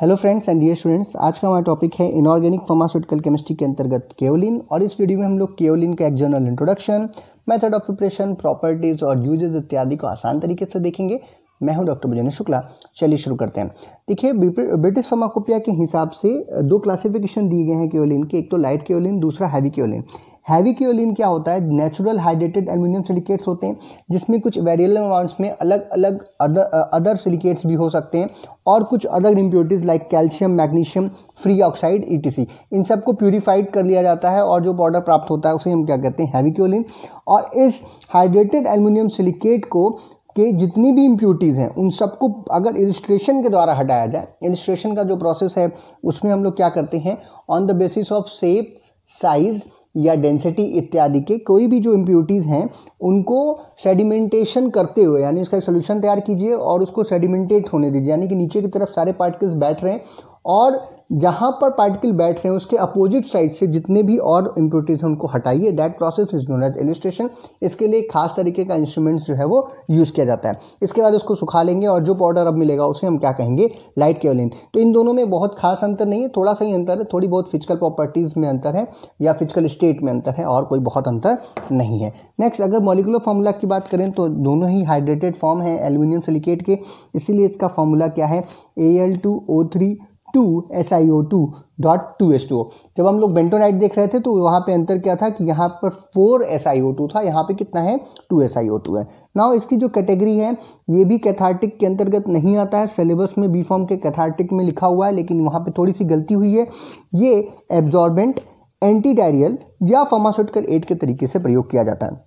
hello friends and dear students आज का हमारा टॉपिक है इनऑर्गेनिक फार्मास्यूटिकल केमिस्ट्री के अंतर्गत केवलिन और इस वीडियो में हम लोग केवलिन का एक general introduction method of preparation properties और यूजेज इत्यादि को आसान तरीके से देखेंगे मैं हूं डॉक्टर विजय शुक्ला चलिए शुरू करते हैं देखिए ब्रिटिश फार्माकोपिया के हिसाब से दो क्लासिफिकेशन दिए गए हैं केवलिन के एक तो लाइट केवलिन दूसरा हैवी केवलिन हैवी क्योलिन क्या होता है नेचुरल हाइड्रेटेड एल्यूमिनियम सिलिकेट्स होते हैं जिसमें कुछ वेरियल अमाउंट्स में अलग अलग अदर अदर सिलिकेट्स भी हो सकते हैं और कुछ other impurities like calcium magnesium free oxide ई इन सब को प्योरीफाइड कर लिया जाता है और जो पाउडर प्राप्त होता है उसे हम क्या कहते हैं हैवी क्योलिन और इस हाइड्रेटेड एल्यूमिनियम सिलिकेट को के जितनी भी इम्प्यूटीज़ हैं उन सबको अगर इलिस्ट्रेशन के द्वारा हटाया जाए इलिस्ट्रेशन का जो प्रोसेस है उसमें हम लोग क्या करते हैं on the basis of shape size या डेंसिटी इत्यादि के कोई भी जो इम्प्योरिटीज़ हैं उनको सेडिमेंटेशन करते हुए यानी उसका एक सोल्यूशन तैयार कीजिए और उसको सेडिमेंटेट होने दीजिए यानी कि नीचे की तरफ सारे पार्टिकल्स बैठ रहे हैं और जहाँ पर पार्टिकल बैठ रहे हैं उसके अपोजिट साइड से जितने भी और इम्प्योरिटीज हैं उनको हटाइए that process is known as elutriation इसके लिए खास तरीके का इंस्ट्रूमेंट्स जो है वो यूज़ किया जाता है इसके बाद उसको सुखा लेंगे और जो पाउडर अब मिलेगा उसे हम क्या कहेंगे लाइट केवलिन तो इन दोनों में बहुत खास अंतर नहीं है थोड़ा सा ही अंतर है थोड़ी बहुत फिजिकल प्रॉपर्टीज़ में अंतर है या फिजिकल स्टेट में अंतर है और कोई बहुत अंतर नहीं है नेक्स्ट अगर मोलिकुलर फार्मूला की बात करें तो दोनों ही हाइड्रेटेड फॉर्म है एल्यूमिनियम सिलिकेट के इसीलिए इसका फॉर्मूला क्या है A L two O three two S I O two dot two S two O जब हम लोग बेंटोनाइट देख रहे थे तो वहाँ पे अंतर क्या था कि यहाँ पर four S I O two था यहाँ पे कितना है two S I O two है नाउ इसकी जो कैटेगरी है ये भी कैथार्टिक के अंतर्गत नहीं आता है सिलेबस में बी फॉर्म के कैथार्टिक में लिखा हुआ है लेकिन वहाँ पे थोड़ी सी गलती हुई है ये एब्जॉर्बेंट एंटी डायरियल या फार्मास्यूटिकल एड के तरीके से प्रयोग किया जाता है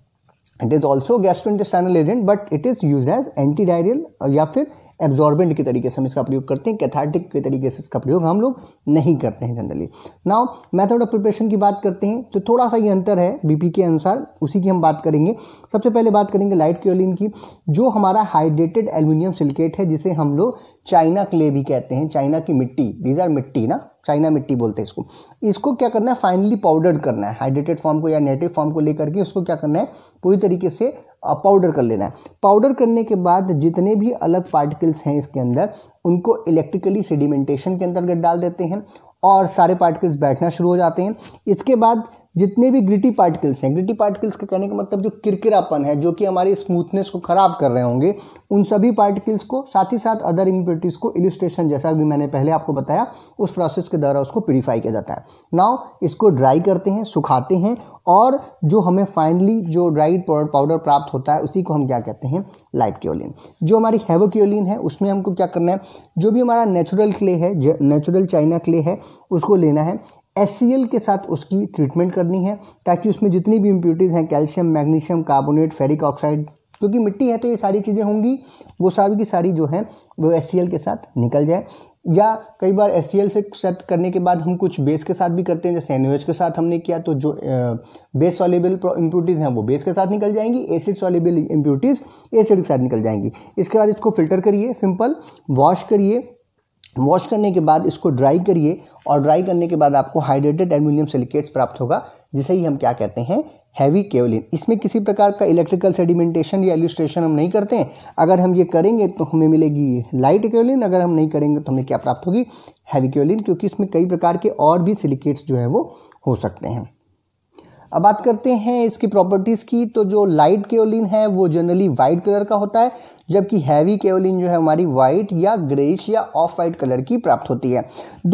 it is also gastro intestinal agent but it is use as anti diarrhoeal या फिर एब्जॉर्बेंट के तरीके से हम इसका प्रयोग करते हैं कैथार्टिक के तरीके से इसका प्रयोग हम लोग नहीं करते हैं generally now method of preparation की बात करते हैं तो थोड़ा सा ये अंतर है बीपी के अनुसार उसी की हम बात करेंगे सबसे पहले बात करेंगे लाइट क्योलिन की जो हमारा हाइड्रेटेड एल्यूमिनियम सिलकेट है जिसे हम लोग चाइना क्ले भी कहते हैं चाइना की मिट्टी दीज आर मिट्टी ना चाइना मिट्टी बोलते हैं इसको इसको क्या करना है फाइनली पाउडर करना है हाइड्रेटेड फॉर्म को या नेटिव फॉर्म को लेकर के उसको क्या करना है पूरी तरीके से पाउडर कर लेना है पाउडर करने के बाद जितने भी अलग पार्टिकल्स हैं इसके अंदर उनको इलेक्ट्रिकली सेडिमेंटेशन के अंतर्गत डाल देते हैं और सारे पार्टिकल्स बैठना शुरू हो जाते हैं इसके बाद जितने भी ग्रिटी पार्टिकल्स हैं ग्रिटी पार्टिकल्स का कहने का मतलब जो किरकिरापन है जो कि हमारी स्मूथनेस को ख़राब कर रहे होंगे उन सभी पार्टिकल्स को साथ ही साथ अदर इम्प्योरिटीज़ को इलिस्ट्रेशन जैसा भी मैंने पहले आपको बताया उस प्रोसेस के द्वारा उसको प्योरीफाई किया जाता है नाव इसको ड्राई करते हैं सुखाते हैं और जो हमें फाइनली जो ड्राइड पाउडर प्राप्त होता है उसी को हम क्या कहते हैं लाइट क्योलिन जो हमारी हैवोक्योलिन है उसमें हमको क्या करना है जो भी हमारा नेचुरल क्ले है नेचुरल चाइना क्ले है उसको लेना है एस के साथ उसकी ट्रीटमेंट करनी है ताकि उसमें जितनी भी इम्प्यूटीज़ हैं calcium magnesium carbonate ferric oxide क्योंकि मिट्टी है तो ये सारी चीज़ें होंगी वो सारी की सारी जो है वो एस के साथ निकल जाए या कई बार एस से सेट करने के बाद हम कुछ बेस के साथ भी करते हैं जैसे एन के साथ हमने किया तो जो बेस सॉलेबल इम्प्यूटीज़ हैं वो बेस के साथ निकल जाएंगी एसिड सॉलेबल इम्प्यूटीज़ एसिड के साथ निकल जाएंगी इसके बाद इसको फिल्टर करिए सिंपल वॉश करिए वॉश करने के बाद इसको ड्राई करिए और ड्राई करने के बाद आपको हाइड्रेटेड एल्यूमिनियम सिलिकेट्स प्राप्त होगा जिसे ही हम क्या कहते हैं हैवी केवलिन इसमें किसी प्रकार का इलेक्ट्रिकल सेडिमेंटेशन या एल्यूस्ट्रेशन हम नहीं करते हैं अगर हम ये करेंगे तो हमें मिलेगी लाइट केवलिन अगर हम नहीं करेंगे तो हमें क्या प्राप्त होगी हैवी केवलिन क्योंकि इसमें कई प्रकार के और भी सिलिकेट्स जो है वो हो सकते हैं अब बात करते हैं इसकी प्रॉपर्टीज़ की तो जो लाइट केओलिन है वो जनरली वाइट कलर का होता है जबकि हैवी केवलिन जो है हमारी वाइट या ग्रेइश या ऑफ वाइट कलर की प्राप्त होती है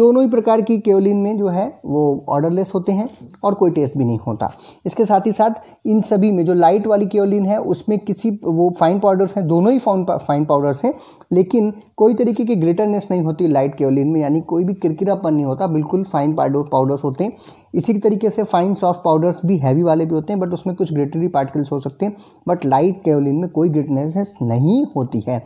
दोनों ही प्रकार की केवलिन में जो है वो ऑर्डरलेस होते हैं और कोई टेस्ट भी नहीं होता इसके साथ ही साथ इन सभी में जो लाइट वाली केवलिन है उसमें किसी वो फाइन पाउडर्स हैं दोनों ही फाइन फाइन पाउडर्स हैं लेकिन कोई तरीके की ग्रेटरनेस नहीं होती लाइट केवलिन में यानी कोई भी किरकिरापन नहीं होता बिल्कुल फाइन पाउडर पाउडर्स होते हैं इसी तरीके से फाइन सॉफ्ट पाउडर्स भी हैवी वाले भी होते हैं बट उसमें कुछ ग्रेटरी पार्टिकल्स हो सकते हैं बट लाइट केवलिन में कोई ग्रेटनेस नहीं होती है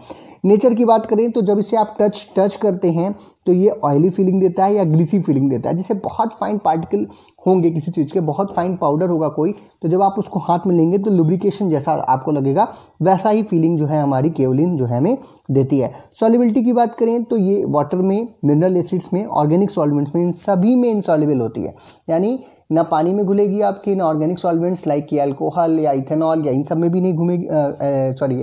नेचर की बात करें तो जब इसे आप टच टच करते हैं तो ये ऑयली फीलिंग देता है या ग्रीसी फीलिंग देता है जिसे बहुत फाइन पार्टिकल होंगे किसी चीज़ के बहुत फाइन पाउडर होगा कोई तो जब आप उसको हाथ में लेंगे तो लुब्रिकेशन जैसा आपको लगेगा वैसा ही फीलिंग जो है हमारी केवलिन जो है हमें देती है सॉलिबिलिटी की बात करें तो ये वाटर में मिनरल एसिड्स में ऑर्गेनिक सॉल्वेंट्स में इन सभी में इंसॉलेबल होती है यानी ना पानी में घुलेगी आपकी ना ऑर्गेनिक सॉल्वेंट्स लाइक कि अल्कोहल या इथेनॉल या इन सब में भी नहीं घूमेगी सॉरी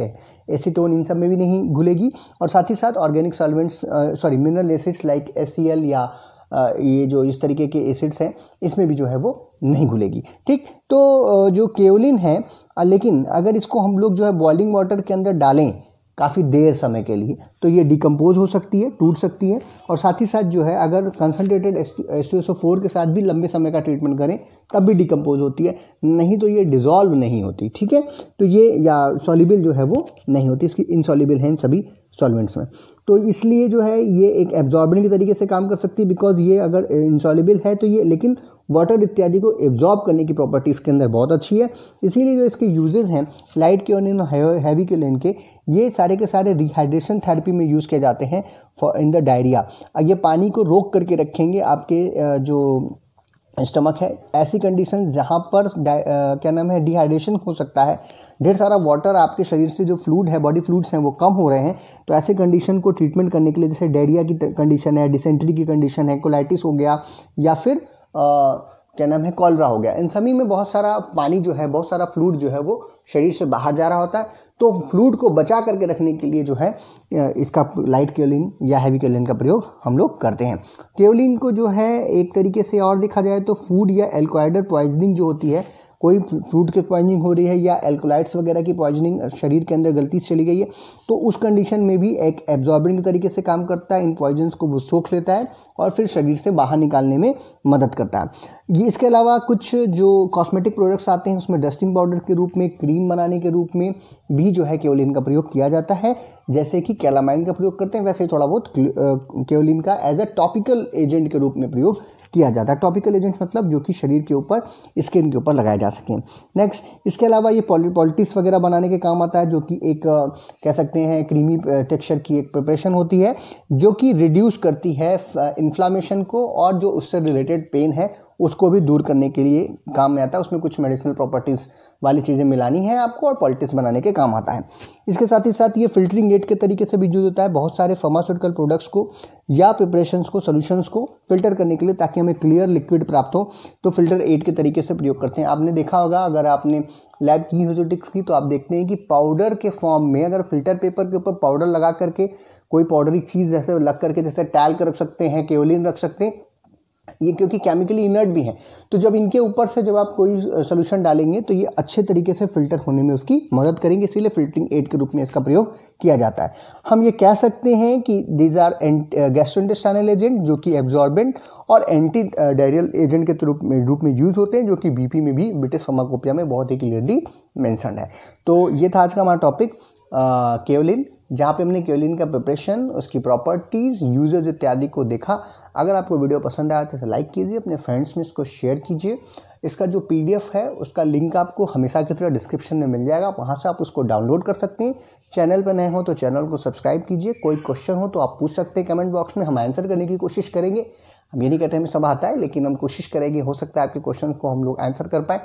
एसीटोन इन सब में भी नहीं घुलेगी और साथ ही साथ organic solvents sorry mineral acids like एस या ये जो इस तरीके के एसिड्स हैं इसमें भी जो है वो नहीं घुलेगी ठीक तो जो केवलिन है लेकिन अगर इसको हम लोग जो है बॉइलिंग वाटर के अंदर डालें काफ़ी देर समय के लिए तो ये डिकम्पोज हो सकती है टूट सकती है और साथ ही साथ जो है अगर कंसनट्रेटेड एस फोर के साथ भी लंबे समय का ट्रीटमेंट करें तब भी डिकम्पोज होती है नहीं तो ये डिजॉल्व नहीं होती ठीक है तो ये या सॉलिबल जो है वो नहीं होती इसकी इनसॉलिबल हैं सभी सॉल्वेंट्स में तो इसलिए जो है ये एक एब्जॉर्बिंग के तरीके से काम कर सकती है बिकॉज ये अगर इंसॉलेबल है तो ये लेकिन वाटर इत्यादि को एब्जॉर्ब करने की प्रॉपर्टी इसके अंदर बहुत अच्छी है इसीलिए जो इसके यूजेस हैं लाइट के और इन हैवी के लेन के ये सारे के सारे रिहाइड्रेशन थेरेपी में यूज़ किए जाते हैं फॉर इन द डायरिया ये पानी को रोक करके रखेंगे आपके जो स्टमक है ऐसी कंडीशन जहाँ पर आ, क्या नाम है डिहाइड्रेशन हो सकता है ढेर सारा वाटर आपके शरीर से जो फ्लूड है बॉडी फ्लूड्स हैं वो कम हो रहे हैं तो ऐसे कंडीशन को ट्रीटमेंट करने के लिए जैसे डायरिया की कंडीशन है डिसेंट्री की कंडीशन है कोलाइटिस हो गया या फिर आ, क्या नाम है कॉलरा हो गया इन सभी में बहुत सारा पानी जो है बहुत सारा फ्लूड जो है वो शरीर से बाहर जा रहा होता है तो फ्लूड को बचा करके रखने के लिए जो है इसका लाइट केलिन या हैवी केलिन का प्रयोग हम लोग करते हैं केवलिन को जो है एक तरीके से और देखा जाए तो फूड या एल्कोइडर पॉइजनिंग जो होती है कोई फ्रूट की पॉइजनिंग हो रही है या एल्कोलाइट्स वगैरह की पॉइजनिंग शरीर के अंदर गलती से चली गई है तो उस कंडीशन में भी एक एब्जॉर्बिंग तरीके से काम करता है इन पॉइजन्स को वो सोख लेता है और फिर शरीर से बाहर निकालने में मदद करता है ये इसके अलावा कुछ जो कॉस्मेटिक प्रोडक्ट्स आते हैं उसमें डस्टिंग पाउडर के रूप में क्रीम बनाने के रूप में भी जो है केवलिन का प्रयोग किया जाता है जैसे कि कैलामाइन का प्रयोग करते हैं वैसे थोड़ा बहुत केवलिन का एज अ टॉपिकल एजेंट के रूप में प्रयोग किया जाता है टॉपिकल एजेंट्स मतलब जो कि शरीर के ऊपर स्किन के ऊपर लगाए जा सकें नेक्स्ट इसके अलावा ये पॉलिटिक्स वगैरह बनाने के काम आता है जो कि एक कह सकते हैं क्रीमी टेक्सचर की एक प्रिपरेशन होती है जो कि रिड्यूस करती है इन्फ्लामेशन को और जो उससे रिलेटेड पेन है उसको भी दूर करने के लिए काम में आता है उसमें कुछ मेडिसिनल प्रॉपर्टीज़ वाली चीज़ें मिलानी है आपको और पॉलिटिक्स बनाने के काम आता है इसके साथ ही साथ ये फिल्टरिंग एड के तरीके से भी यूज होता है बहुत सारे फार्मास्यूटिकल प्रोडक्ट्स को या प्रिपरेशंस को सोल्यूशंस को फिल्टर करने के लिए ताकि हमें क्लियर लिक्विड प्राप्त हो तो फिल्टर एड के तरीके से प्रयोग करते हैं आपने देखा होगा अगर आपने लैब की ह्यूजोटिक्स की तो आप देखते हैं कि पाउडर के फॉर्म में अगर फिल्टर पेपर के ऊपर पाउडर लगा करके कोई पाउडरी चीज़ जैसे लग करके जैसे टैल कर रख सकते हैं केवलिन रख सकते हैं ये क्योंकि केमिकली इनर्ट भी हैं तो जब इनके ऊपर से जब आप कोई सोल्यूशन डालेंगे तो ये अच्छे तरीके से फिल्टर होने में उसकी मदद करेंगे इसीलिए फिल्टरिंग एड के रूप में इसका प्रयोग किया जाता है हम ये कह सकते हैं कि दीज आर गैस्ट्रोइंटेस्टाइनल एजेंट जो कि एब्जॉर्बेंट और एंटी डायरियल एजेंट के रूप में रूप में यूज़ होते हैं जो कि बीपी में भी ब्रिटिश सोमाकोपिया में बहुत ही क्लियरली मैंसनड है तो ये था आज का हमारा टॉपिक केवलिन जहाँ पे हमने केवलिन का प्रिपरेशन उसकी प्रॉपर्टीज़ यूजर्स इत्यादि को देखा अगर आपको वीडियो पसंद आया तो इसे लाइक कीजिए अपने फ्रेंड्स में इसको शेयर कीजिए इसका जो पी है उसका लिंक आपको हमेशा की तरह डिस्क्रिप्शन में मिल जाएगा वहाँ से आप उसको डाउनलोड कर सकते हैं चैनल पर नए हो तो चैनल को सब्सक्राइब कीजिए कोई क्वेश्चन हो तो आप पूछ सकते हैं कमेंट बॉक्स में हम आंसर करने की कोशिश करेंगे हम ये नहीं कहते हमें सब आता है लेकिन हम कोशिश करेंगे हो सकता है आपके क्वेश्चन को हम लोग आंसर कर पाएँ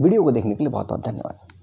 वीडियो को देखने के लिए बहुत बहुत धन्यवाद